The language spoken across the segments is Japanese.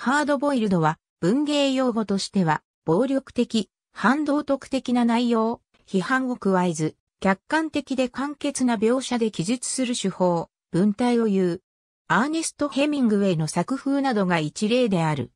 ハードボイルドは文芸用語としては暴力的、反動徳的な内容、批判を加えず、客観的で簡潔な描写で記述する手法、文体を言う。アーネスト・ヘミングウェイの作風などが一例である。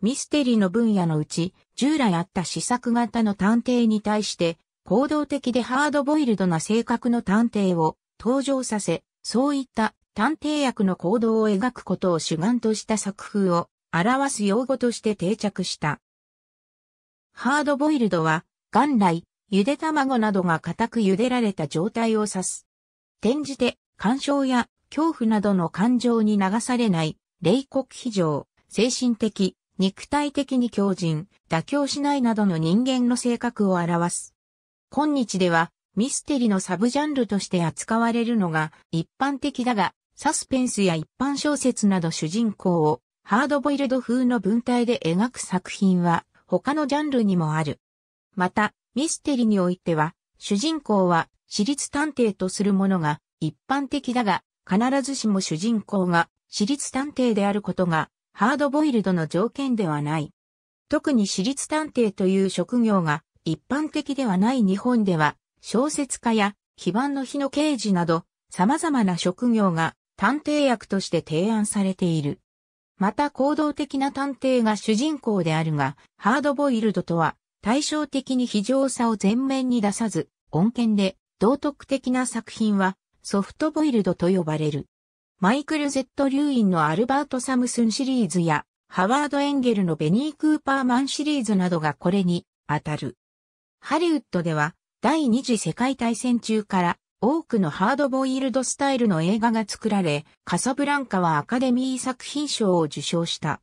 ミステリーの分野のうち、従来あった試作型の探偵に対して、行動的でハードボイルドな性格の探偵を登場させ、そういった探偵役の行動を描くことを主眼とした作風を表す用語として定着した。ハードボイルドは、元来、ゆで卵などが固く茹でられた状態を指す。転じて、干渉や恐怖などの感情に流されない、冷酷非常、精神的、肉体的に強靭、妥協しないなどの人間の性格を表す。今日では、ミステリのサブジャンルとして扱われるのが一般的だが、サスペンスや一般小説など主人公をハードボイルド風の文体で描く作品は他のジャンルにもある。また、ミステリにおいては、主人公は私立探偵とするものが一般的だが、必ずしも主人公が私立探偵であることがハードボイルドの条件ではない。特に私立探偵という職業が一般的ではない日本では、小説家や基盤の日の刑事など様々な職業が探偵役として提案されている。また行動的な探偵が主人公であるが、ハードボイルドとは対照的に非常さを前面に出さず、穏健で道徳的な作品はソフトボイルドと呼ばれる。マイクル・ゼット・リューインのアルバート・サムスンシリーズや、ハワード・エンゲルのベニー・クーパーマンシリーズなどがこれに当たる。ハリウッドでは第二次世界大戦中から多くのハードボイルドスタイルの映画が作られ、カサブランカはアカデミー作品賞を受賞した。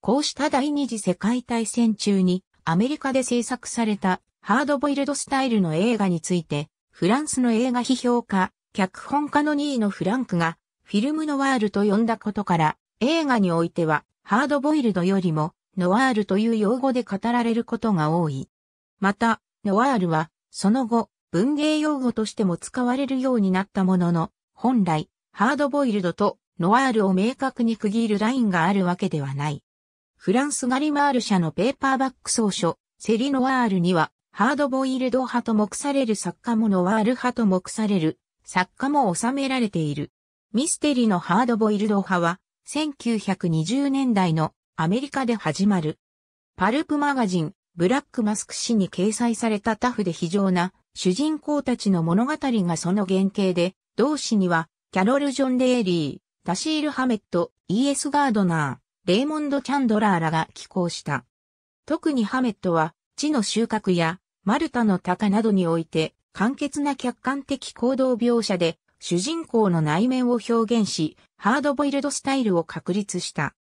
こうした第二次世界大戦中にアメリカで制作されたハードボイルドスタイルの映画について、フランスの映画批評家、脚本家の2位のフランクがフィルムノワールと呼んだことから、映画においてはハードボイルドよりもノワールという用語で語られることが多い。また、ノワールはその後、文芸用語としても使われるようになったものの、本来、ハードボイルドとノワールを明確に区切るラインがあるわけではない。フランスガリマール社のペーパーバック総書、セリノワールには、ハードボイルド派と目される作家もノワール派と目される作家も収められている。ミステリのハードボイルド派は、1920年代のアメリカで始まる。パルプマガジン、ブラックマスク誌に掲載されたタフで非常な主人公たちの物語がその原型で、同誌には、キャロル・ジョン・レーリー、ダシール・ハメット、イエス・ガードナー、レイモンド・チャンドラーらが寄稿した。特にハメットは、地の収穫や、マルタの鷹などにおいて、簡潔な客観的行動描写で、主人公の内面を表現し、ハードボイルドスタイルを確立した。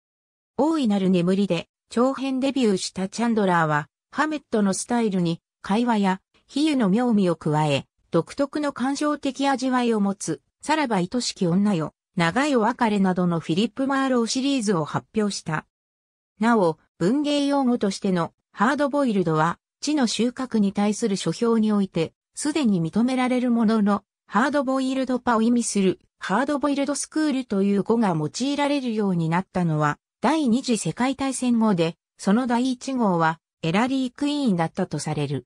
大いなる眠りで、長編デビューしたチャンドラーは、ハメットのスタイルに、会話や比喩の妙味を加え、独特の感情的味わいを持つ、さらば愛しき女よ、長いお別れなどのフィリップ・マーローシリーズを発表した。なお、文芸用語としてのハードボイルドは、地の収穫に対する書評において、すでに認められるものの、ハードボイルドパを意味する、ハードボイルドスクールという語が用いられるようになったのは、第二次世界大戦後で、その第一号は、エラリー・クイーンだったとされる。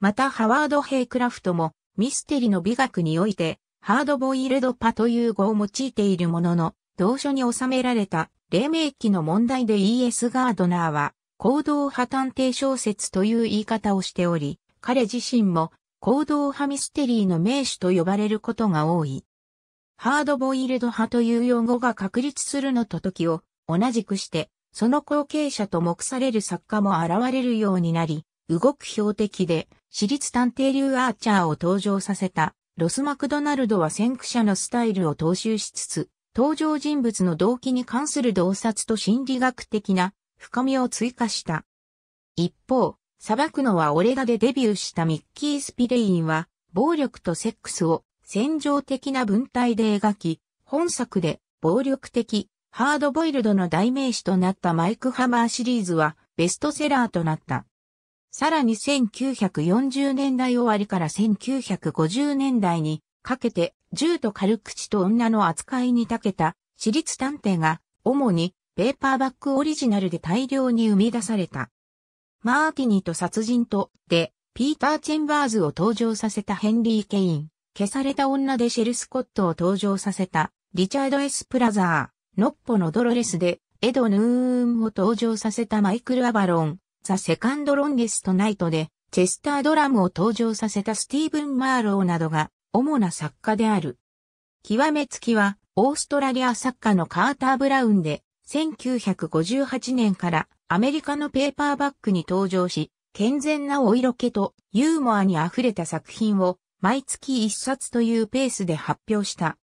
またハワード・ヘイクラフトもミステリの美学においてハードボイルドパという語を用いているものの、同書に収められた黎明期の問題で E.S. ガードナーは行動派探偵小説という言い方をしており、彼自身も行動派ミステリーの名手と呼ばれることが多い。ハードボイルド派という用語が確立するのと時を同じくして、その後継者と目される作家も現れるようになり、動く標的で私立探偵流アーチャーを登場させた、ロス・マクドナルドは先駆者のスタイルを踏襲しつつ、登場人物の動機に関する洞察と心理学的な深みを追加した。一方、裁くのはオレガでデビューしたミッキー・スピレインは、暴力とセックスを戦場的な文体で描き、本作で暴力的、ハードボイルドの代名詞となったマイク・ハマーシリーズはベストセラーとなった。さらに1940年代終わりから1950年代にかけて銃と軽口と女の扱いに長けた私立探偵が主にペーパーバックオリジナルで大量に生み出された。マーティニと殺人とでピーター・チェンバーズを登場させたヘンリー・ケイン、消された女でシェル・スコットを登場させたリチャード・エス・プラザー、ノッポのドロレスでエド・ヌーンを登場させたマイクル・アバロン、ザ・セカンド・ロンゲスト・ナイトで、チェスタードラムを登場させたスティーブン・マーローなどが、主な作家である。極めつきは、オーストラリア作家のカーター・ブラウンで、1958年からアメリカのペーパーバッグに登場し、健全なお色気とユーモアに溢れた作品を毎月一冊というペースで発表した。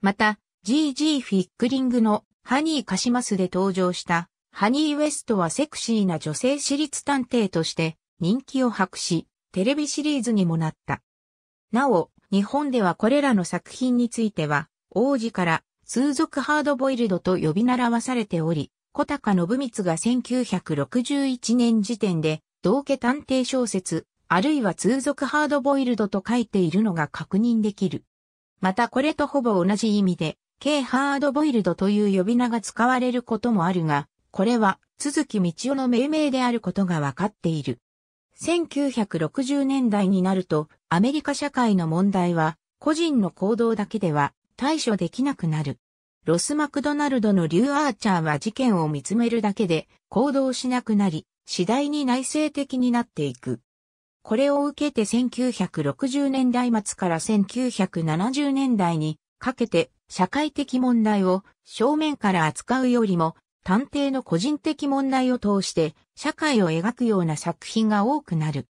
また、G.G. フィックリングのハニーカシマスで登場したハニー・ウェストはセクシーな女性私立探偵として人気を博し、テレビシリーズにもなった。なお、日本ではこれらの作品については、王子から通俗ハードボイルドと呼び習わされており、小高信光が1961年時点で、同家探偵小説、あるいは通俗ハードボイルドと書いているのが確認できる。またこれとほぼ同じ意味で、K ハードボイルドという呼び名が使われることもあるが、これは、鈴木道夫の命名であることがわかっている。1960年代になると、アメリカ社会の問題は、個人の行動だけでは対処できなくなる。ロス・マクドナルドのリュー・アーチャーは事件を見つめるだけで行動しなくなり、次第に内省的になっていく。これを受けて1960年代末から1970年代にかけて社会的問題を正面から扱うよりも探偵の個人的問題を通して社会を描くような作品が多くなる。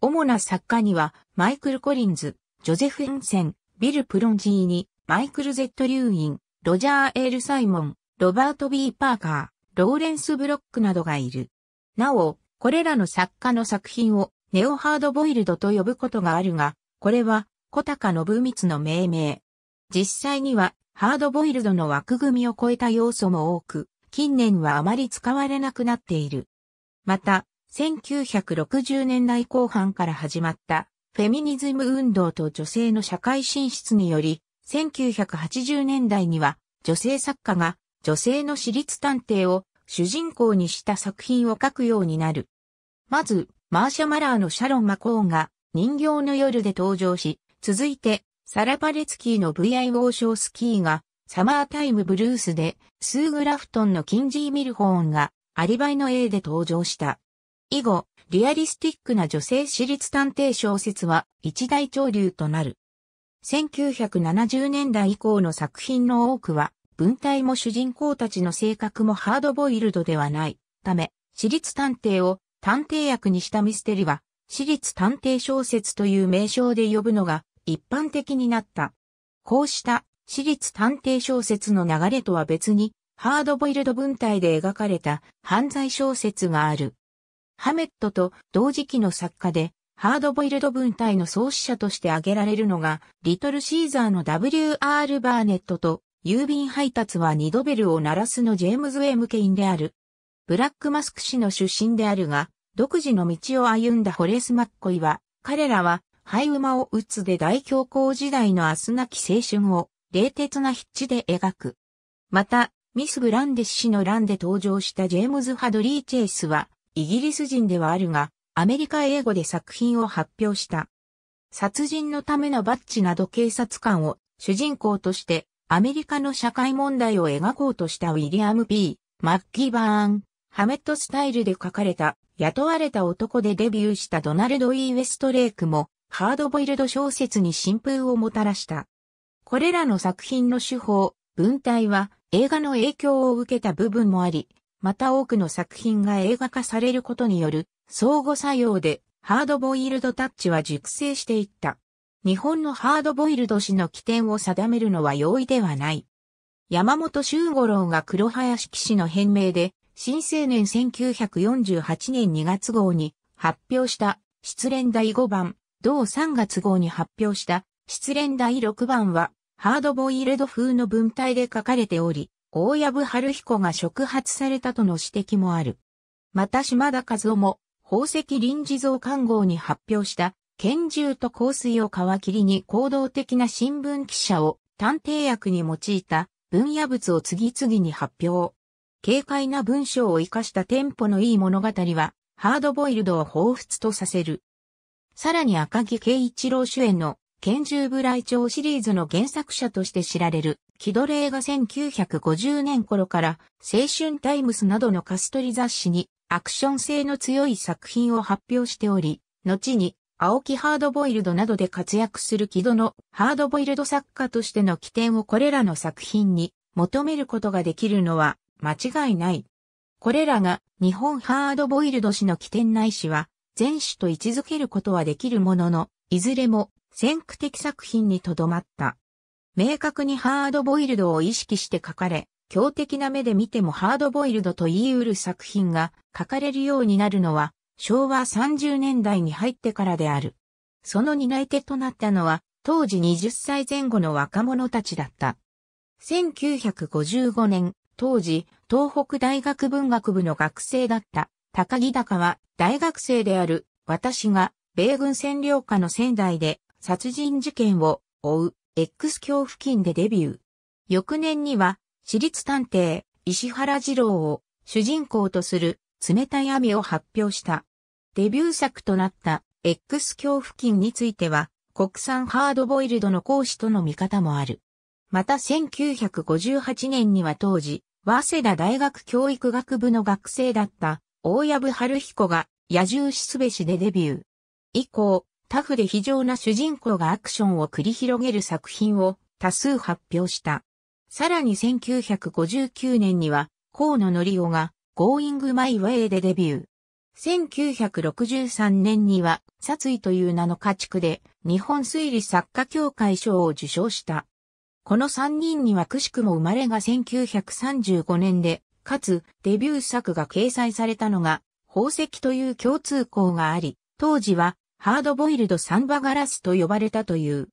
主な作家には、マイクル・コリンズ、ジョゼフ・エンセン、ビル・プロンジーニ、マイクル・ゼット・リューイン、ロジャー・エール・サイモン、ロバート・ビー・パーカー、ローレンス・ブロックなどがいる。なお、これらの作家の作品をネオハードボイルドと呼ぶことがあるが、これは小高信光の命名。実際にはハードボイルドの枠組みを超えた要素も多く、近年はあまり使われなくなっている。また、1960年代後半から始まったフェミニズム運動と女性の社会進出により、1980年代には女性作家が女性の私立探偵を主人公にした作品を書くようになる。まず、マーシャ・マラーのシャロン・マコーンが人形の夜で登場し、続いて、サラ・パレツキーの VIO ショースキーがサマータイムブルースで、スー・グラフトンのキンジー・ミルホーンが、アリバイの A で登場した。以後、リアリスティックな女性私立探偵小説は一大潮流となる。1970年代以降の作品の多くは、文体も主人公たちの性格もハードボイルドではないため、私立探偵を探偵役にしたミステリは、私立探偵小説という名称で呼ぶのが一般的になった。こうした私立探偵小説の流れとは別に、ハードボイルド文体で描かれた犯罪小説がある。ハメットと同時期の作家で、ハードボイルド文体の創始者として挙げられるのが、リトルシーザーの W.R. バーネットと、郵便配達は二度ベルを鳴らすのジェームズ・ウェイ・ムケインである。ブラックマスク氏の出身であるが、独自の道を歩んだホレース・マッコイは、彼らは、ハイウマを打つで大恐慌時代の明日なき青春を冷徹な筆致で描く。また、ミス・グランデス氏の欄で登場したジェームズ・ハドリー・チェイスは、イギリス人ではあるが、アメリカ英語で作品を発表した。殺人のためのバッジなど警察官を主人公としてアメリカの社会問題を描こうとしたウィリアム・ P・ マッキーバーン、ハメットスタイルで書かれた雇われた男でデビューしたドナルド・ E・ ー・ウェストレイクもハードボイルド小説に新風をもたらした。これらの作品の手法、文体は映画の影響を受けた部分もあり、また多くの作品が映画化されることによる相互作用でハードボイルドタッチは熟成していった。日本のハードボイルド史の起点を定めるのは容易ではない。山本周五郎が黒林騎士の編名で、新青年1948年2月号に発表した失恋第5番、同3月号に発表した失恋第6番はハードボイルド風の文体で書かれており、大藪春彦が触発されたとの指摘もある。また島田和夫も、宝石臨時増刊号に発表した、拳銃と香水を皮切りに行動的な新聞記者を探偵役に用いた分野物を次々に発表。軽快な文章を生かしたテンポのいい物語は、ハードボイルドを彷彿とさせる。さらに赤木圭一郎主演の拳銃部来帳シリーズの原作者として知られる、キドレが1950年頃から、青春タイムスなどのカストリ雑誌に、アクション性の強い作品を発表しており、後に、青木ハードボイルドなどで活躍する木戸のハードボイルド作家としての起点をこれらの作品に求めることができるのは間違いない。これらが日本ハードボイルド氏の起点ないしは全種と位置づけることはできるものの、いずれも先駆的作品にとどまった。明確にハードボイルドを意識して書かれ、強敵な目で見てもハードボイルドと言い得る作品が書かれるようになるのは昭和30年代に入ってからである。その担い手となったのは当時20歳前後の若者たちだった。1955年、当時東北大学文学部の学生だった高木高は大学生である私が米軍占領下の仙台で殺人事件を追う X 教付近でデビュー。翌年には、私立探偵、石原二郎を主人公とする冷たい網を発表した。デビュー作となった X 教付近については、国産ハードボイルドの講師との見方もある。また1958年には当時、早稲田大学教育学部の学生だった大部春彦が野獣しすべしでデビュー。以降、タフで非常な主人公がアクションを繰り広げる作品を多数発表した。さらに1959年には、河野則夫が Going My Way でデビュー。1963年には、殺意という名の家畜で、日本推理作家協会賞を受賞した。この3人にはくしくも生まれが1935年で、かつ、デビュー作が掲載されたのが、宝石という共通項があり、当時はハードボイルドサンバガラスと呼ばれたという。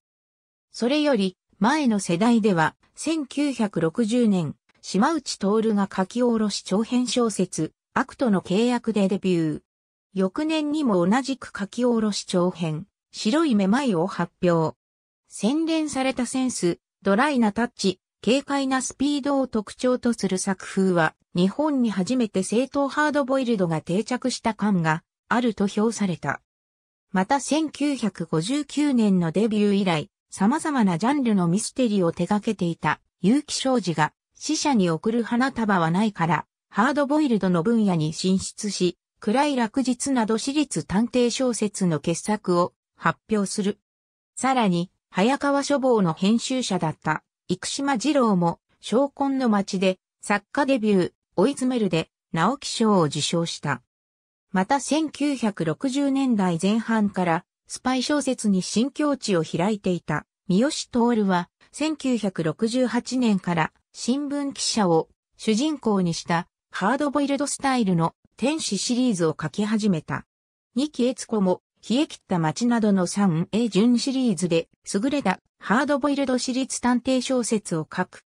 それより前の世代では1960年、島内徹が書き下ろし長編小説、アクトの契約でデビュー。翌年にも同じく書き下ろし長編、白いめまいを発表。洗練されたセンス、ドライなタッチ、軽快なスピードを特徴とする作風は、日本に初めて正当ハードボイルドが定着した感があると評された。また1959年のデビュー以来、様々なジャンルのミステリーを手掛けていた結城昌司が死者に送る花束はないから、ハードボイルドの分野に進出し、暗い落日など私立探偵小説の傑作を発表する。さらに、早川書房の編集者だった生島二郎も、昇魂の街で作家デビュー、追い詰めるで、直木賞を受賞した。また1960年代前半からスパイ小説に新境地を開いていた三好徹は1968年から新聞記者を主人公にしたハードボイルドスタイルの天使シリーズを書き始めた。二木悦子も冷え切った街などの 3A 順シリーズで優れたハードボイルド私立探偵小説を書く。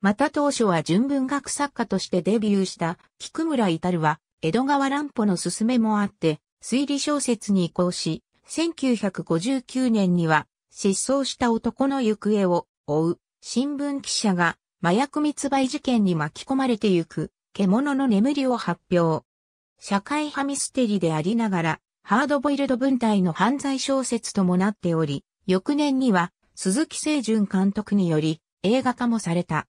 また当初は純文学作家としてデビューした菊村至は江戸川乱歩の勧めもあって、推理小説に移行し、1959年には、失踪した男の行方を追う、新聞記者が麻薬密売事件に巻き込まれてゆく、獣の眠りを発表。社会派ミステリーでありながら、ハードボイルド文体の犯罪小説ともなっており、翌年には鈴木清純監督により映画化もされた。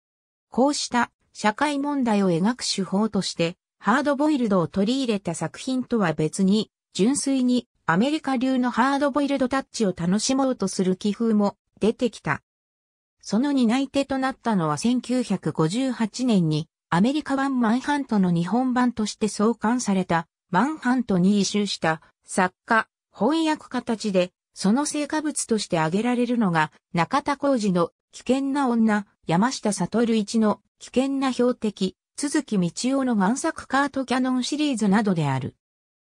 こうした社会問題を描く手法として、ハードボイルドを取り入れた作品とは別に、純粋にアメリカ流のハードボイルドタッチを楽しもうとする気風も出てきた。その担い手となったのは1958年にアメリカ版マンハントの日本版として創刊されたマンハントに移住した作家、翻訳形でその成果物として挙げられるのが中田浩二の危険な女、山下悟一の危険な標的、続き道夫の万作カートキャノンシリーズなどである。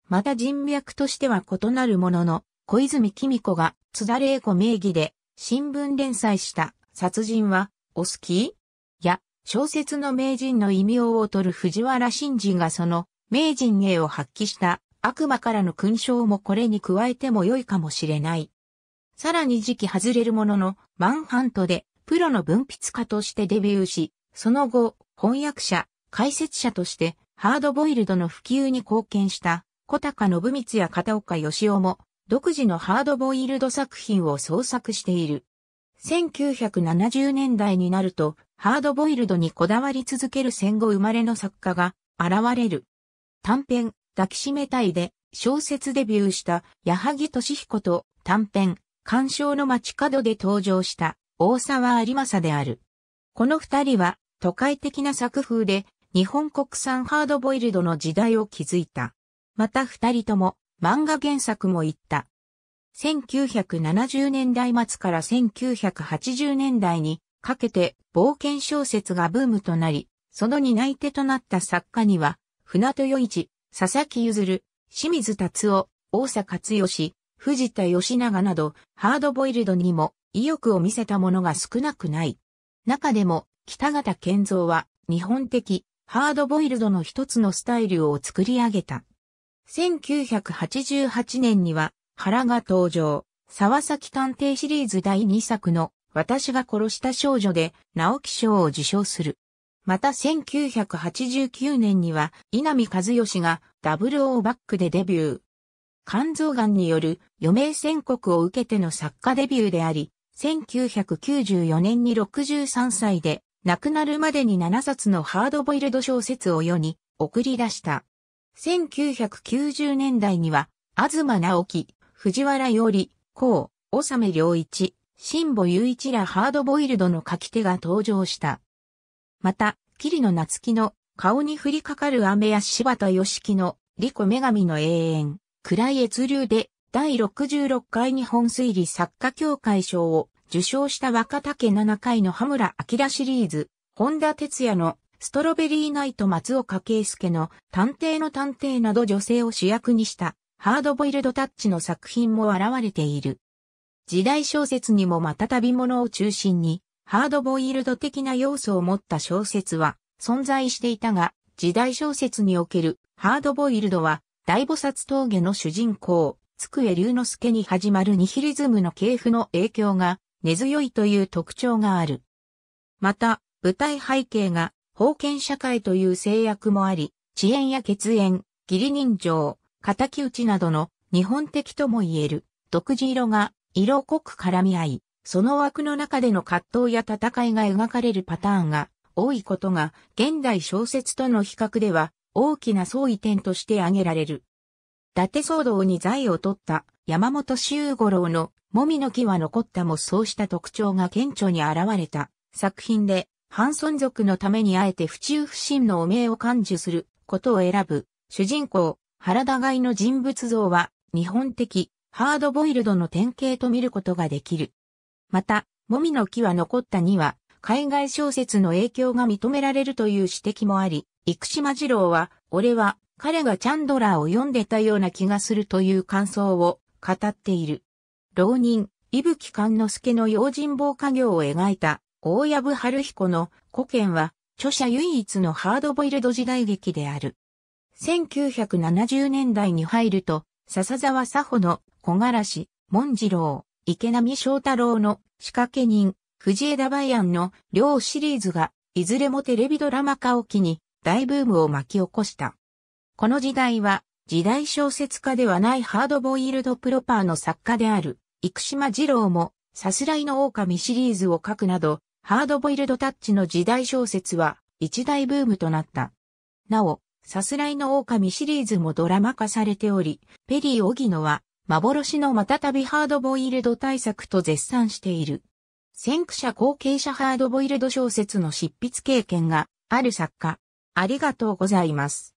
また人脈としては異なるものの、小泉美子が津田玲子名義で新聞連載した殺人はお好きや小説の名人の異名を取る藤原新人がその名人芸を発揮した悪魔からの勲章もこれに加えても良いかもしれない。さらに時期外れるもののマンハントでプロの文筆家としてデビューし、その後、翻訳者、解説者として、ハードボイルドの普及に貢献した小高信光や片岡義雄も独自のハードボイルド作品を創作している。1970年代になるとハードボイルドにこだわり続ける戦後生まれの作家が現れる。短編抱きしめたいで小説デビューした矢萩俊彦と短編鑑賞の街角で登場した大沢有正である。この二人は都会的な作風で、日本国産ハードボイルドの時代を築いた。また二人とも漫画原作も言った。1970年代末から1980年代にかけて冒険小説がブームとなり、その担い手となった作家には、船戸洋一、佐々木譲、清水達夫、大坂剛、藤田義長など、ハードボイルドにも意欲を見せたものが少なくない。中でも、北方健三は日本的ハードボイルドの一つのスタイルを作り上げた。1988年には原が登場、沢崎探偵シリーズ第2作の私が殺した少女で直木賞を受賞する。また1989年には稲見和義がダブルオーバックでデビュー。肝臓癌による余命宣告を受けての作家デビューであり、1994年に63歳で亡くなるまでに7冊のハードボイルド小説を世に送り出した。1990年代には、東直樹、藤原より、こう、さめ良一、新保雄一らハードボイルドの書き手が登場した。また、桐野夏樹の顔に降りかかる雨や柴田義樹のリコ女神の永遠、暗い越流で第66回日本推理作家協会賞を受賞した若竹7回の羽村明シリーズ、本田哲也のストロベリーナイト松岡圭介の探偵の探偵など女性を主役にしたハードボイルドタッチの作品も現れている。時代小説にもまた旅物を中心にハードボイルド的な要素を持った小説は存在していたが、時代小説におけるハードボイルドは大菩薩峠の主人公、つくえ龍之介に始まるニヒリズムの系譜の影響が根強いという特徴がある。また、舞台背景が封建社会という制約もあり、遅延や血縁、義理人情、仇討ちなどの日本的とも言える独自色が色濃く絡み合い、その枠の中での葛藤や戦いが描かれるパターンが多いことが現代小説との比較では大きな相違点として挙げられる。伊達騒動に財を取った山本周五郎のもみの木は残ったもそうした特徴が顕著に現れた作品で、半存族のためにあえて不中不信の汚名を感受することを選ぶ主人公、原田外の人物像は日本的ハードボイルドの典型と見ることができる。また、もみの木は残ったには海外小説の影響が認められるという指摘もあり、生島二郎は、俺は彼がチャンドラーを読んでたような気がするという感想を語っている。浪人、伊吹勘之助の用心棒家業を描いた、大藪春彦の古剣は、著者唯一のハードボイルド時代劇である。1970年代に入ると、笹沢佐穂の小柄し、文次郎、池波正太郎の仕掛け人、藤枝梅安の両シリーズが、いずれもテレビドラマ化を機に大ブームを巻き起こした。この時代は、時代小説家ではないハードボイルドプロパーの作家である生島二郎も、さすらいの狼シリーズを書くなど、ハードボイルドタッチの時代小説は、一大ブームとなった。なお、さすらいの狼シリーズもドラマ化されており、ペリー・オギノは、幻のまたたびハードボイルド対策と絶賛している。先駆者後継者ハードボイルド小説の執筆経験がある作家。ありがとうございます。